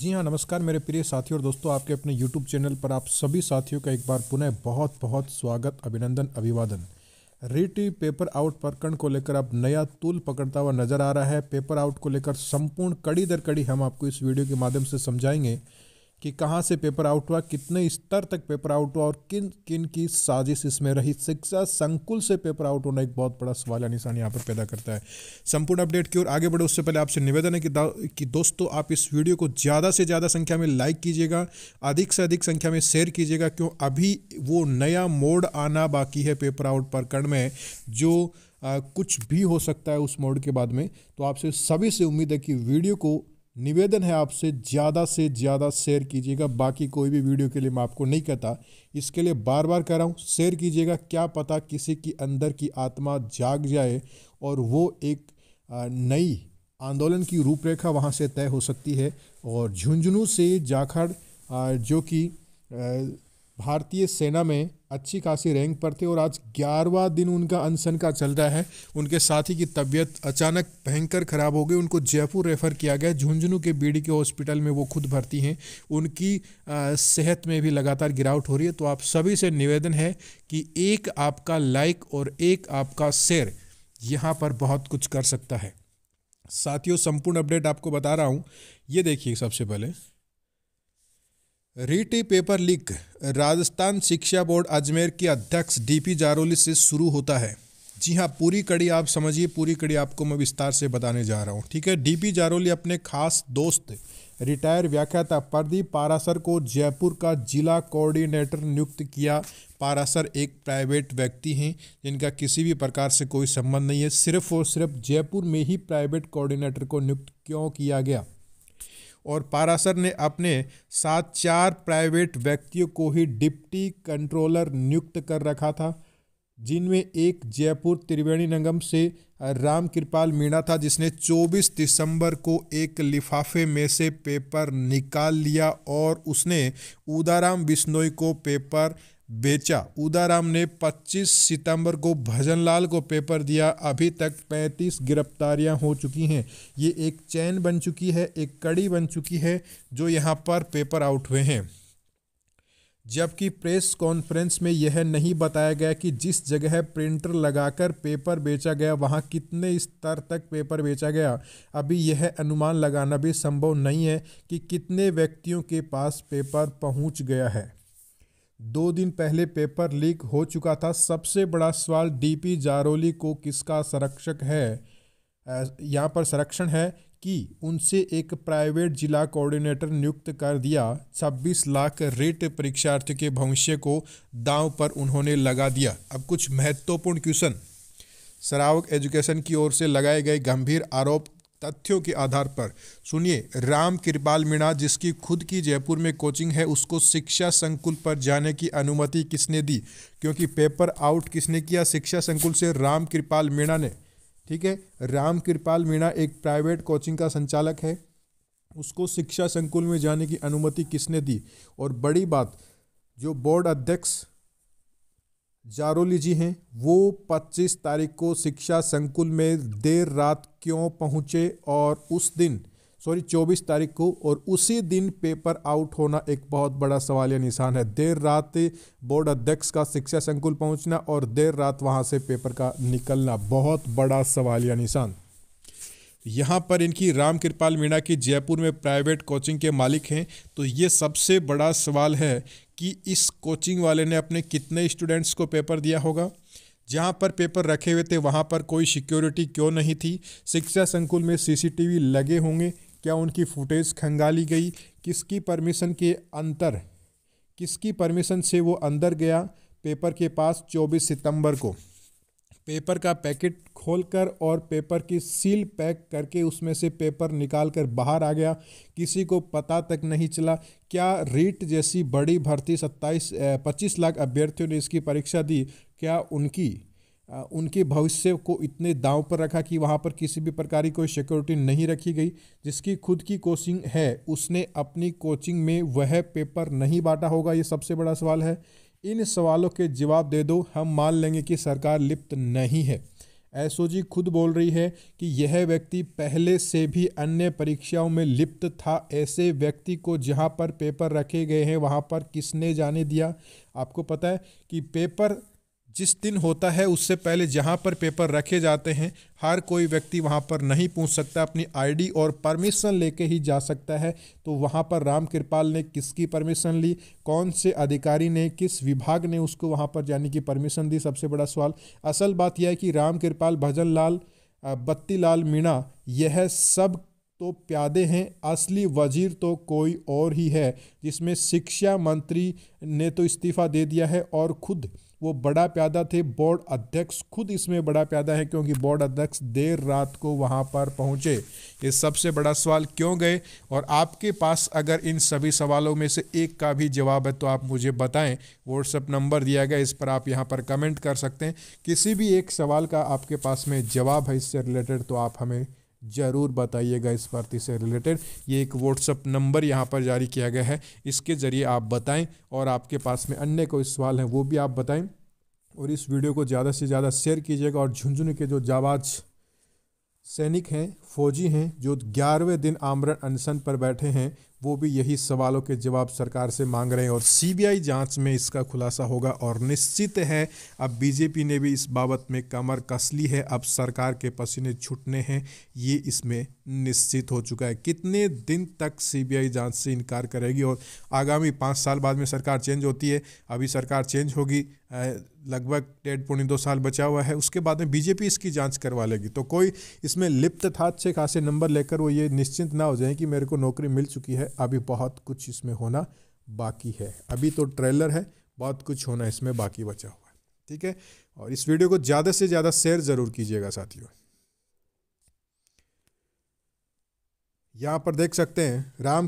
जी हाँ नमस्कार मेरे प्रिय साथियों और दोस्तों आपके अपने YouTube चैनल पर आप सभी साथियों का एक बार पुनः बहुत बहुत स्वागत अभिनंदन अभिवादन रीटी पेपर आउट प्रकरण को लेकर अब नया तूल पकड़ता हुआ नजर आ रहा है पेपर आउट को लेकर संपूर्ण कड़ी दर कड़ी हम आपको इस वीडियो के माध्यम से समझाएंगे कि कहाँ से पेपर आउट हुआ कितने स्तर तक पेपर आउट हुआ और किन किन की साजिश इसमें रही शिक्षा संकुल से पेपर आउट होना एक बहुत बड़ा सवाल या निशान यहाँ पर पैदा करता है संपूर्ण अपडेट की ओर आगे बढ़े उससे पहले आपसे निवेदन है कि, कि दोस्तों आप इस वीडियो को ज़्यादा से ज़्यादा संख्या में लाइक कीजिएगा अधिक से अधिक संख्या में शेयर कीजिएगा क्यों अभी वो नया मोड आना बाकी है पेपर आउट प्रकरण में जो आ, कुछ भी हो सकता है उस मोड के बाद में तो आपसे सभी से उम्मीद है कि वीडियो को निवेदन है आपसे ज़्यादा से ज़्यादा शेयर कीजिएगा बाकी कोई भी वीडियो के लिए मैं आपको नहीं कहता इसके लिए बार बार कह रहा हूँ शेयर कीजिएगा क्या पता किसी की अंदर की आत्मा जाग जाए और वो एक नई आंदोलन की रूपरेखा वहाँ से तय हो सकती है और झुंझुनू से जाखड़ जो कि भारतीय सेना में अच्छी खासी रैंक पर थे और आज ग्यारहवा दिन उनका अनशन का चल रहा है उनके साथी की तबीयत अचानक भयंकर खराब हो गई उनको जयपुर रेफर किया गया झुंझुनू के बी के हॉस्पिटल में वो खुद भर्ती हैं उनकी सेहत में भी लगातार गिरावट हो रही है तो आप सभी से निवेदन है कि एक आपका लाइक और एक आपका शेयर यहाँ पर बहुत कुछ कर सकता है साथियों संपूर्ण अपडेट आपको बता रहा हूँ ये देखिए सबसे पहले रीटी पेपर लीक राजस्थान शिक्षा बोर्ड अजमेर के अध्यक्ष डीपी जारोली से शुरू होता है जी हाँ पूरी कड़ी आप समझिए पूरी कड़ी आपको मैं विस्तार से बताने जा रहा हूँ ठीक है डीपी जारोली अपने खास दोस्त रिटायर व्याख्याता प्रदीप पारासर को जयपुर का जिला कोऑर्डिनेटर नियुक्त किया पारासर एक प्राइवेट व्यक्ति हैं जिनका किसी भी प्रकार से कोई संबंध नहीं है सिर्फ और सिर्फ जयपुर में ही प्राइवेट कोऑर्डिनेटर को नियुक्त क्यों किया गया और पारासर ने अपने साथ चार प्राइवेट व्यक्तियों को ही डिप्टी कंट्रोलर नियुक्त कर रखा था जिनमें एक जयपुर त्रिवेणी नगम से राम कृपाल मीणा था जिसने 24 दिसंबर को एक लिफाफे में से पेपर निकाल लिया और उसने उदाराम बिश्नोई को पेपर बेचा उदाराम ने 25 सितंबर को भजनलाल को पेपर दिया अभी तक 35 गिरफ्तारियां हो चुकी हैं ये एक चैन बन चुकी है एक कड़ी बन चुकी है जो यहाँ पर पेपर आउट हुए हैं जबकि प्रेस कॉन्फ्रेंस में यह नहीं बताया गया कि जिस जगह प्रिंटर लगाकर पेपर बेचा गया वहां कितने स्तर तक पेपर बेचा गया अभी यह अनुमान लगाना भी संभव नहीं है कि कितने व्यक्तियों के पास पेपर पहुंच गया है दो दिन पहले पेपर लीक हो चुका था सबसे बड़ा सवाल डीपी जारोली को किसका संरक्षक है यहाँ पर संरक्षण है कि उनसे एक प्राइवेट जिला कोऑर्डिनेटर नियुक्त कर दिया 26 लाख रेट परीक्षार्थी के भविष्य को दांव पर उन्होंने लगा दिया अब कुछ महत्वपूर्ण क्वेश्चन सरावक एजुकेशन की ओर से लगाए गए गंभीर आरोप तथ्यों के आधार पर सुनिए राम कृपाल मीणा जिसकी खुद की जयपुर में कोचिंग है उसको शिक्षा संकुल पर जाने की अनुमति किसने दी क्योंकि पेपर आउट किसने किया शिक्षा संकुल से राम कृपाल मीणा ने ठीक है राम कृपाल मीणा एक प्राइवेट कोचिंग का संचालक है उसको शिक्षा संकुल में जाने की अनुमति किसने दी और बड़ी बात जो बोर्ड अध्यक्ष जारोली जी हैं वो 25 तारीख को शिक्षा संकुल में देर रात क्यों पहुँचे और उस दिन सॉरी 24 तारीख को और उसी दिन पेपर आउट होना एक बहुत बड़ा सवाल या निशान है देर रात बोर्ड अध्यक्ष का शिक्षा संकुल पहुंचना और देर रात वहां से पेपर का निकलना बहुत बड़ा सवाल या निशान यहाँ पर इनकी राम कृपाल मीणा की जयपुर में प्राइवेट कोचिंग के मालिक हैं तो ये सबसे बड़ा सवाल है कि इस कोचिंग वाले ने अपने कितने स्टूडेंट्स को पेपर दिया होगा जहाँ पर पेपर रखे हुए थे वहाँ पर कोई सिक्योरिटी क्यों नहीं थी शिक्षा संकुल में सीसीटीवी लगे होंगे क्या उनकी फुटेज खंगाली गई किसकी परमिशन के अंतर किसकी परमिशन से वो अंदर गया पेपर के पास 24 सितंबर को पेपर का पैकेट खोलकर और पेपर की सील पैक करके उसमें से पेपर निकाल कर बाहर आ गया किसी को पता तक नहीं चला क्या रीट जैसी बड़ी भर्ती सत्ताईस पच्चीस लाख अभ्यर्थियों ने इसकी परीक्षा दी क्या उनकी उनके भविष्य को इतने दांव पर रखा कि वहाँ पर किसी भी प्रकार की कोई सिक्योरिटी नहीं रखी गई जिसकी खुद की कोचिंग है उसने अपनी कोचिंग में वह पेपर नहीं बांटा होगा ये सबसे बड़ा सवाल है इन सवालों के जवाब दे दो हम मान लेंगे कि सरकार लिप्त नहीं है जी खुद बोल रही है कि यह व्यक्ति पहले से भी अन्य परीक्षाओं में लिप्त था ऐसे व्यक्ति को जहां पर पेपर रखे गए हैं वहां पर किसने जाने दिया आपको पता है कि पेपर जिस दिन होता है उससे पहले जहाँ पर पेपर रखे जाते हैं हर कोई व्यक्ति वहाँ पर नहीं पूछ सकता अपनी आईडी और परमिशन लेके ही जा सकता है तो वहाँ पर राम कृपाल ने किसकी परमिशन ली कौन से अधिकारी ने किस विभाग ने उसको वहाँ पर जाने की परमिशन दी सबसे बड़ा सवाल असल बात यह है कि राम कृपाल भजन लाल बत्ती लाल मीणा यह सब तो प्यादे हैं असली वजीर तो कोई और ही है जिसमें शिक्षा मंत्री ने तो इस्तीफ़ा दे दिया है और खुद वो बड़ा प्यादा थे बोर्ड अध्यक्ष खुद इसमें बड़ा प्यादा है क्योंकि बोर्ड अध्यक्ष देर रात को वहाँ पर पहुँचे ये सबसे बड़ा सवाल क्यों गए और आपके पास अगर इन सभी सवालों में से एक का भी जवाब है तो आप मुझे बताएं व्हाट्सअप नंबर दिया गया इस पर आप यहाँ पर कमेंट कर सकते हैं किसी भी एक सवाल का आपके पास में जवाब है इससे रिलेटेड तो आप हमें ज़रूर बताइएगा इस भर्ती से रिलेटेड ये एक व्हाट्सअप नंबर यहाँ पर जारी किया गया है इसके ज़रिए आप बताएं और आपके पास में अन्य कोई सवाल हैं वो भी आप बताएं और इस वीडियो को ज़्यादा से ज़्यादा शेयर कीजिएगा और झुंझुनू के जो जाबाज सैनिक हैं फौजी हैं जो ग्यारहवें दिन आमरण अनशन पर बैठे हैं वो भी यही सवालों के जवाब सरकार से मांग रहे हैं और सीबीआई जांच में इसका खुलासा होगा और निश्चित है अब बीजेपी ने भी इस बाबत में कमर कस ली है अब सरकार के पसीने छुटने हैं ये इसमें निश्चित हो चुका है कितने दिन तक सीबीआई जांच से इनकार करेगी और आगामी पाँच साल बाद में सरकार चेंज होती है अभी सरकार चेंज होगी लगभग डेढ़ पौने दो साल बचा हुआ है उसके बाद में बीजेपी इसकी जांच करवा लेगी तो कोई इसमें लिप्त था अच्छे खासे नंबर लेकर वो ये निश्चिंत ना हो जाए कि मेरे को नौकरी मिल चुकी है है अभी बहुत कुछ इसमें होना बाकी है अभी तो ट्रेलर है बहुत कुछ होना इसमें बाकी बचा हुआ है ठीक है और इस वीडियो को ज़्यादा से ज़्यादा शेयर ज़रूर कीजिएगा साथियों यहाँ पर देख सकते हैं राम